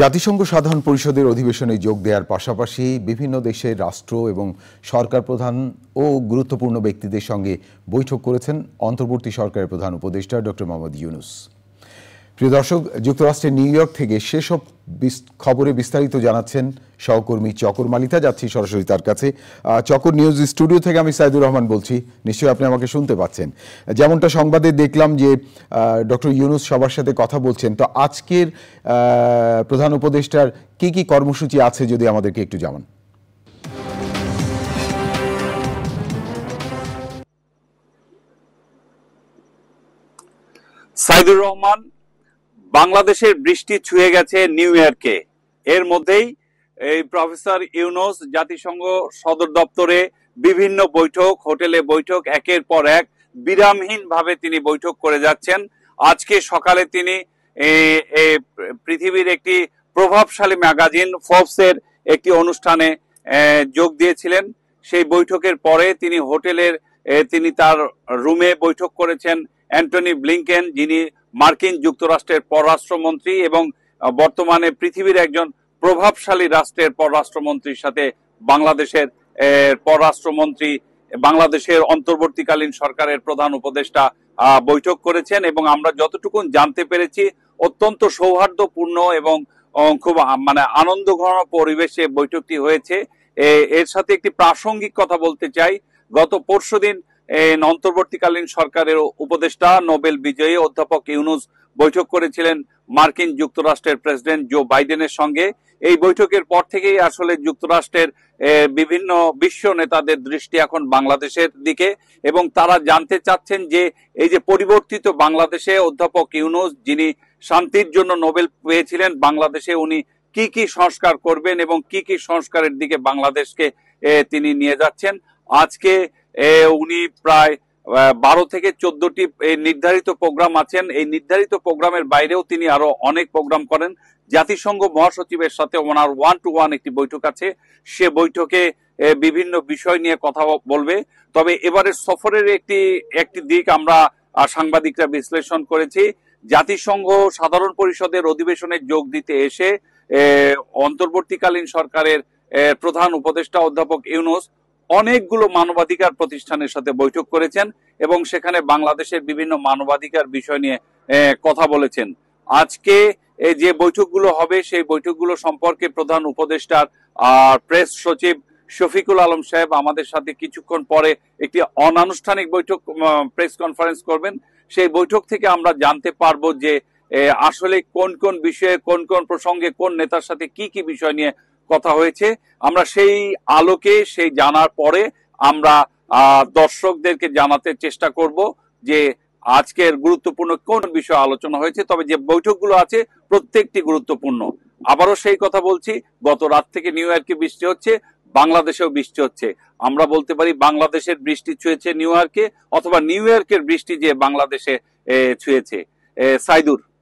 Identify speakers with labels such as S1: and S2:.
S1: জাতিসংঘ সাধারণ পরিষদের অধিবেশনে যোগ দেওয়ার পাশাপাশি বিভিন্ন দেশের রাষ্ট্র এবং সরকার প্রধান ও গুরুত্বপূর্ণ ব্যক্তিদের সঙ্গে বৈঠক করেছেন অন্তর্বর্তী সরকারের প্রধান উপদেষ্টা ডক্টর মোহাম্মদ ইউনুস প্রিয় দর্শক যুক্তরাষ্ট্রের নিউ ইয়র্ক থেকে সেসব খবরে বিস্তারিত জানাচ্ছেন সহকর্মী চকর মালিতা যাচ্ছি সরাসরি তার কাছে চকর নিউজ স্টুডিও থেকে আমি সাইদুর রহমান বলছি নিশ্চয়ই আপনি আমাকে শুনতে পাচ্ছেন যেমনটা সংবাদে দেখলাম যে ডক্টর ইউনুস সবার সাথে কথা বলছেন তো আজকের প্রধান উপদেষ্টার কি কি কর্মসূচি আছে যদি আমাদেরকে একটু জানান
S2: সাইদুর রহমান বাংলাদেশের বৃষ্টি ছুঁয়ে গেছে নিউ ইয়র্কে এর মধ্যেই এই প্রফেসর ইউনুস জাতিসংঘ সদর দপ্তরে বিভিন্ন বৈঠক হোটেলে বৈঠক একের পর এক বিরামহীনভাবে তিনি বৈঠক করে যাচ্ছেন আজকে সকালে তিনি পৃথিবীর একটি প্রভাবশালী ম্যাগাজিন ফোর্বসের একটি অনুষ্ঠানে যোগ দিয়েছিলেন সেই বৈঠকের পরে তিনি হোটেলের তিনি তার রুমে বৈঠক করেছেন অ্যান্টনি ব্লিংকেন যিনি মার্কিন যুক্তরাষ্ট্রের পররাষ্ট্রমন্ত্রী এবং বর্তমানে পৃথিবীর একজন প্রভাবশালী রাষ্ট্রের পররাষ্ট্রমন্ত্রীর সাথে বাংলাদেশের পররাষ্ট্রমন্ত্রী বাংলাদেশের অন্তর্বর্তীকালীন সরকারের প্রধান উপদেষ্টা বৈঠক করেছেন এবং আমরা যতটুকু জানতে পেরেছি অত্যন্ত সৌহার্দ্যপূর্ণ এবং খুব মানে আনন্দঘন পরিবেশে বৈঠকটি হয়েছে এর সাথে একটি প্রাসঙ্গিক কথা বলতে চাই গত পরশুদিন অন্তর্বর্তীকালীন সরকারের উপদেষ্টা নোবেল বিজয়ী অধ্যাপক ইউনুস বৈঠক করেছিলেন মার্কিন যুক্তরাষ্ট্রের প্রেসিডেন্ট জো বাইডেনের সঙ্গে এই বৈঠকের পর থেকেই আসলে যুক্তরাষ্ট্রের বিভিন্ন বিশ্ব নেতাদের দৃষ্টি এখন বাংলাদেশের দিকে এবং তারা জানতে চাচ্ছেন যে এই যে পরিবর্তিত বাংলাদেশে অধ্যাপক ইউনুস যিনি শান্তির জন্য নোবেল পেয়েছিলেন বাংলাদেশে উনি কি কি সংস্কার করবেন এবং কি কি সংস্কারের দিকে বাংলাদেশকে তিনি নিয়ে যাচ্ছেন আজকে উনি প্রায় বারো থেকে চোদ্দটি এই নির্ধারিত প্রোগ্রাম আছেন এই নির্ধারিত প্রোগ্রামের বাইরেও তিনি আরো অনেক প্রোগ্রাম করেন জাতিসংঘ মহাসচিবের সাথে ওনার ওয়ান টু ওয়ান একটি বৈঠক আছে সে বৈঠকে বিভিন্ন বিষয় নিয়ে কথা বলবে তবে এবারে সফরের একটি একটি দিক আমরা সাংবাদিকরা বিশ্লেষণ করেছি জাতিসংঘ সাধারণ পরিষদের অধিবেশনে যোগ দিতে এসে অন্তর্বর্তীকালীন সরকারের প্রধান উপদেষ্টা অধ্যাপক ইউনুস অনেকগুলো মানবাধিকার প্রতিষ্ঠানের সাথে বৈঠক করেছেন এবং সেখানে বাংলাদেশের বিভিন্ন মানবাধিকার বিষয় নিয়ে কথা বলেছেন আজকে যে বৈঠকগুলো হবে সেই বৈঠকগুলো সম্পর্কে প্রধান উপদেষ্টার প্রেস সচিব শফিকুল আলম সাহেব আমাদের সাথে কিছুক্ষণ পরে একটি অনানুষ্ঠানিক বৈঠক প্রেস কনফারেন্স করবেন সেই বৈঠক থেকে আমরা জানতে পারবো যে আসলে কোন কোন বিষয়ে কোন কোন প্রসঙ্গে কোন নেতার সাথে কি কি বিষয় নিয়ে কথা হয়েছে আমরা সেই আলোকে সেই জানার পরে আমরা দর্শকদেরকে জানাতে চেষ্টা করব যে আজকের গুরুত্বপূর্ণ কোন বিষয় আলোচনা হয়েছে তবে যে বৈঠকগুলো আছে প্রত্যেকটি গুরুত্বপূর্ণ আবারও সেই কথা বলছি গত রাত থেকে নিউ ইয়র্কে বৃষ্টি হচ্ছে বাংলাদেশেও বৃষ্টি হচ্ছে আমরা বলতে পারি বাংলাদেশের বৃষ্টি ছুঁয়েছে নিউ ইয়র্কে অথবা নিউ ইয়র্কের বৃষ্টি যে বাংলাদেশে ছুঁয়েছে সাইদুর